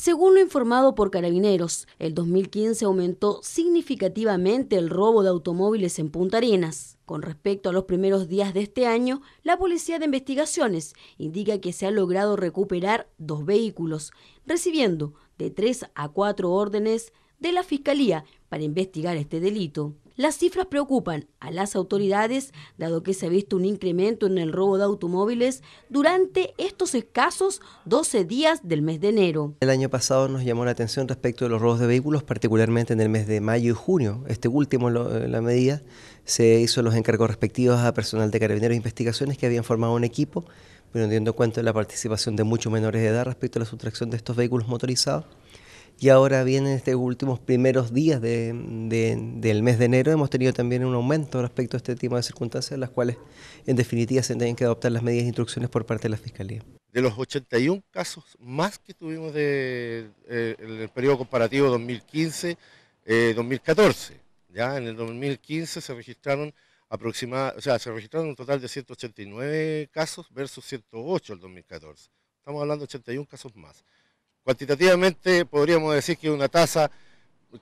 Según lo informado por carabineros, el 2015 aumentó significativamente el robo de automóviles en Punta Arenas. Con respecto a los primeros días de este año, la Policía de Investigaciones indica que se ha logrado recuperar dos vehículos, recibiendo de tres a cuatro órdenes de la Fiscalía para investigar este delito. Las cifras preocupan a las autoridades, dado que se ha visto un incremento en el robo de automóviles durante estos escasos 12 días del mes de enero. El año pasado nos llamó la atención respecto de los robos de vehículos, particularmente en el mes de mayo y junio. Este último, eh, la medida, se hizo los encargos respectivos a personal de carabineros e investigaciones que habían formado un equipo, pero teniendo en cuenta la participación de muchos menores de edad respecto a la sustracción de estos vehículos motorizados y ahora vienen estos últimos primeros días del mes de enero hemos tenido también un aumento respecto a este tipo de circunstancias, las cuales en definitiva se tienen que adoptar las medidas e instrucciones por parte de la Fiscalía. De los 81 casos más que tuvimos de, eh, en el periodo comparativo 2015-2014, eh, ya en el 2015 se registraron aproximadamente, o sea, se registraron un total de 189 casos versus 108 el 2014. Estamos hablando de 81 casos más. Cuantitativamente podríamos decir que es una tasa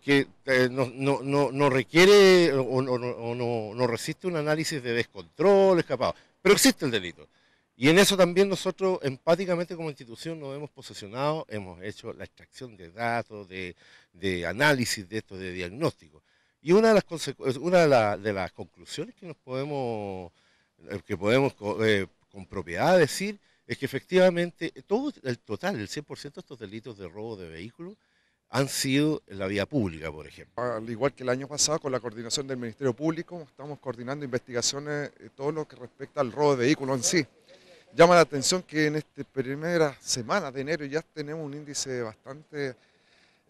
que eh, no, requiere o, no, resiste un análisis de descontrol, escapado, pero existe el delito. Y en eso también nosotros empáticamente como institución nos hemos posicionado, hemos hecho la extracción de datos, de, análisis de esto, de diagnóstico. Y una de las, conclusiones que nos podemos, eh, que podemos eh, con propiedad decir es que efectivamente eh, todo el total, el 100% de estos delitos de robo de vehículos han sido en la vía pública, por ejemplo. Ah, al igual que el año pasado, con la coordinación del Ministerio Público, estamos coordinando investigaciones eh, todo lo que respecta al robo de vehículos en sí. Llama la atención que en esta primera semana de enero ya tenemos un índice bastante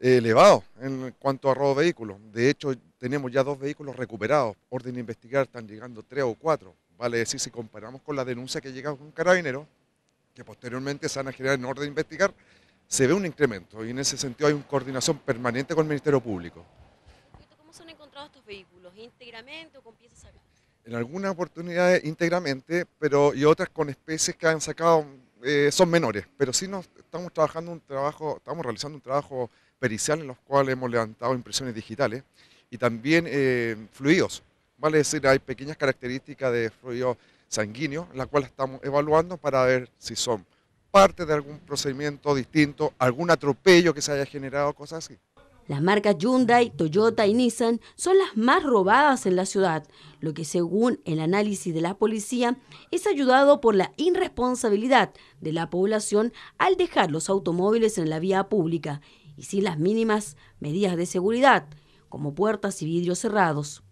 eh, elevado en cuanto a robo de vehículos. De hecho, tenemos ya dos vehículos recuperados. Orden de investigar están llegando tres o cuatro. Vale decir, si comparamos con la denuncia que llega con Carabineros, que posteriormente se van a generar en orden de investigar, se ve un incremento y en ese sentido hay una coordinación permanente con el Ministerio Público. ¿Cómo se han encontrado estos vehículos? ¿Íntegramente o con piezas sacadas? En algunas oportunidades íntegramente, pero y otras con especies que han sacado eh, son menores, pero sí nos estamos trabajando un trabajo, estamos realizando un trabajo pericial en los cuales hemos levantado impresiones digitales y también eh, fluidos, vale decir, hay pequeñas características de fluidos sanguíneo, la cual estamos evaluando para ver si son parte de algún procedimiento distinto, algún atropello que se haya generado, cosas así. Las marcas Hyundai, Toyota y Nissan son las más robadas en la ciudad, lo que según el análisis de la policía es ayudado por la irresponsabilidad de la población al dejar los automóviles en la vía pública y sin las mínimas medidas de seguridad, como puertas y vidrios cerrados.